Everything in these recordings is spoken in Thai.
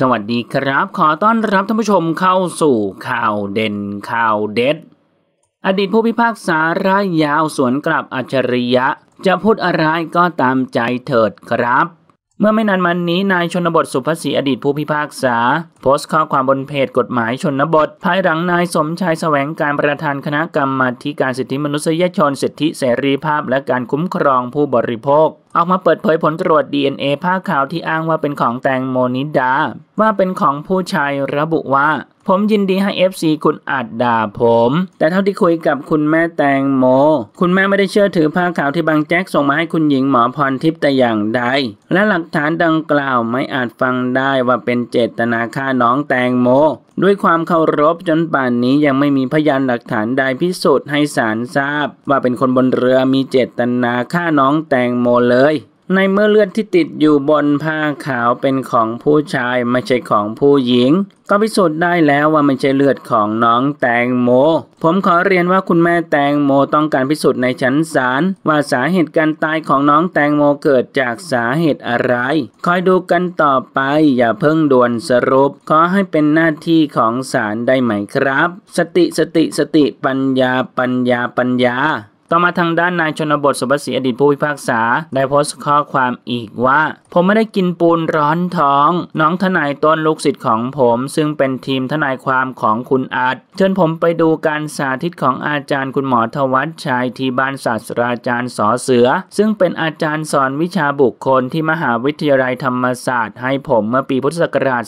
สวัสดีครับ ขอต้อนรับท่านผู้ชมเข้าสู่ข่าวเด่นข่าวเด็ด อดีตผู้พิพากษาร่ายยาวสวนกลับอัจฉริยะ จะพูดอะไรก็ตามใจเถิดครับเมื่อไม่นานมานี้นายชนบทสุภศรีอดีตผู้พิพากษา โพสต์ข้อความบนเพจกฎหมายชนบท ภายหลังนายสมชายแสวงการประธานคณะกรรมาการสิทธิมนุษยชน สิทธิเสรีภาพและการคุ้มครองผู้บริโภคออกมาเปิดเผยผลตรวจ DNA ผ้าขาวที่อ้างว่าเป็นของแตงโมนิดา ว่าเป็นของผู้ชายระบุว่าผมยินดีให้ FC คุณอาจด่าผม แต่เท่าที่คุยกับคุณแม่แตงโม คุณแม่ไม่ได้เชื่อถือผ้าขาวที่บางแจ็คส่งมาให้คุณหญิงหมอพรทิพย์แต่อย่างใด และหลักฐานดังกล่าวไม่อาจฟังได้ว่าเป็นเจตนาฆ่าน้องแตงโม ด้วยความเคารพจนป่านนี้ยังไม่มีพยานหลักฐานใดพิสูจน์ให้ศาลทราบ ว่าเป็นคนบนเรือมีเจตนาฆ่าน้องแตงโมเลยในเมื่อเลือดที่ติดอยู่บนผ้าขาวเป็นของผู้ชายไม่ใช่ของผู้หญิง ก็พิสูจน์ได้แล้วว่าไม่ใช่เลือดของน้องแตงโม ผมขอเรียนว่าคุณแม่แตงโมต้องการพิสูจน์ในชั้นศาลว่าสาเหตุการตายของน้องแตงโมเกิดจากสาเหตุอะไร คอยดูกันต่อไป อย่าเพิ่งด่วนสรุปขอให้เป็นหน้าที่ของศาลได้ไหมครับ สติสติสติปัญญาปัญญาปัญญา่อมาทางด้านนายชนบทสุภศรีอดีตผู้พิพากษาได้โพสต์ข้อความอีกว่า ผมไม่ได้กินปูนร้อนท้อง น้องทนายต้นลูกศิษย์ของผม ซึ่งเป็นทีมทนายความของคุณอาจเชิญผมไปดูการสาธิตของอาจารย์คุณหมอทวัชชัยที่บ้านศาสตราจารย์สอเสือ ซึ่งเป็นอาจารย์สอนวิชาบุคคลที่มหาวิทยาลัยธรรมศาสตร์ ให้ผมเมื่อปีพุทธศักราช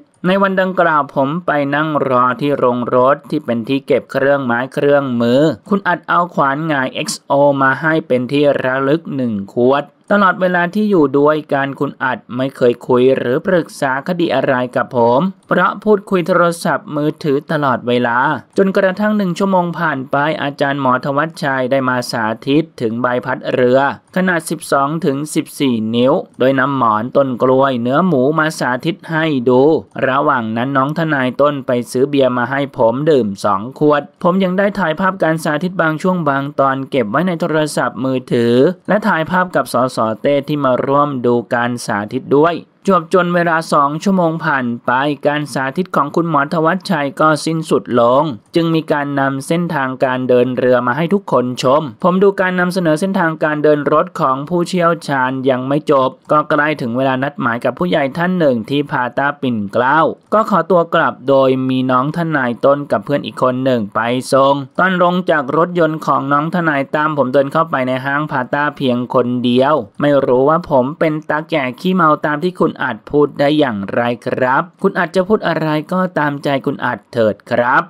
2511ในวันดังกล่าวผมไปนั่งรอที่โรงรถที่เป็นที่เก็บเครื่องไม้เครื่องมือ คุณอัดเอาขวานงาย XO มาให้เป็นที่ระลึกหนึ่งขวดตลอดเวลาที่อยู่ด้วยการคุณอัดไม่เคยคุยหรือปรึกษาคดีอะไรกับผมเพราะพูดคุยโทรศัพท์มือถือตลอดเวลาจนกระทั่งหนึ่งชั่วโมงผ่านไปอาจารย์หมอธวัชชัยได้มาสาธิตถึงใบพัดเรือ ขนาด 12 ถึง 14 นิ้ว โดยนำหมอนต้นกล้วยเนื้อหมูมาสาธิตให้ดู ระหว่างนั้นน้องทนายต้นไปซื้อเบียร์มาให้ผมดื่มสองขวด ผมยังได้ถ่ายภาพการสาธิตบางช่วงบางตอนเก็บไว้ในโทรศัพท์มือถือ และถ่ายภาพกับสสสอเต้ที่มาร่วมดูการสาธิตด้วยจบจนเวลาสองชั่วโมงผ่านไปการสาธิตของคุณหมอทวัชชัยก็สิ้นสุดลง จึงมีการนำเส้นทางการเดินเรือมาให้ทุกคนชม ผมดูการนำเสนอเส้นทางการเดินรถของผู้เชี่ยวชาญยังไม่จบ ก็ใกล้ถึงเวลานัดหมายกับผู้ใหญ่ท่านหนึ่งที่พาตาปิ่นเกล้าก็ขอตัวกลับโดยมีน้องทนายต้นกับเพื่อนอีกคนหนึ่งไปทรงตอนลงจากรถยนต์ของน้องทนายตามผมเดินเข้าไปในห้างพาตาเพียงคนเดียว ไม่รู้ว่าผมเป็นตาแก่ขี้เมาตามที่คุณอาจพูดได้อย่างไรครับ คุณอาจจะพูดอะไรก็ตามใจคุณอาจเถิดครับ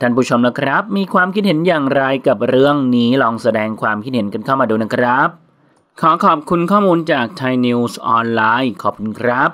ท่านผู้ชมนะครับ มีความคิดเห็นอย่างไรกับเรื่องนี้ ลองแสดงความคิดเห็นกันเข้ามาดูนะครับ ขอขอบคุณข้อมูลจากไทยนิวส์ออนไลน์ขอบคุณครับ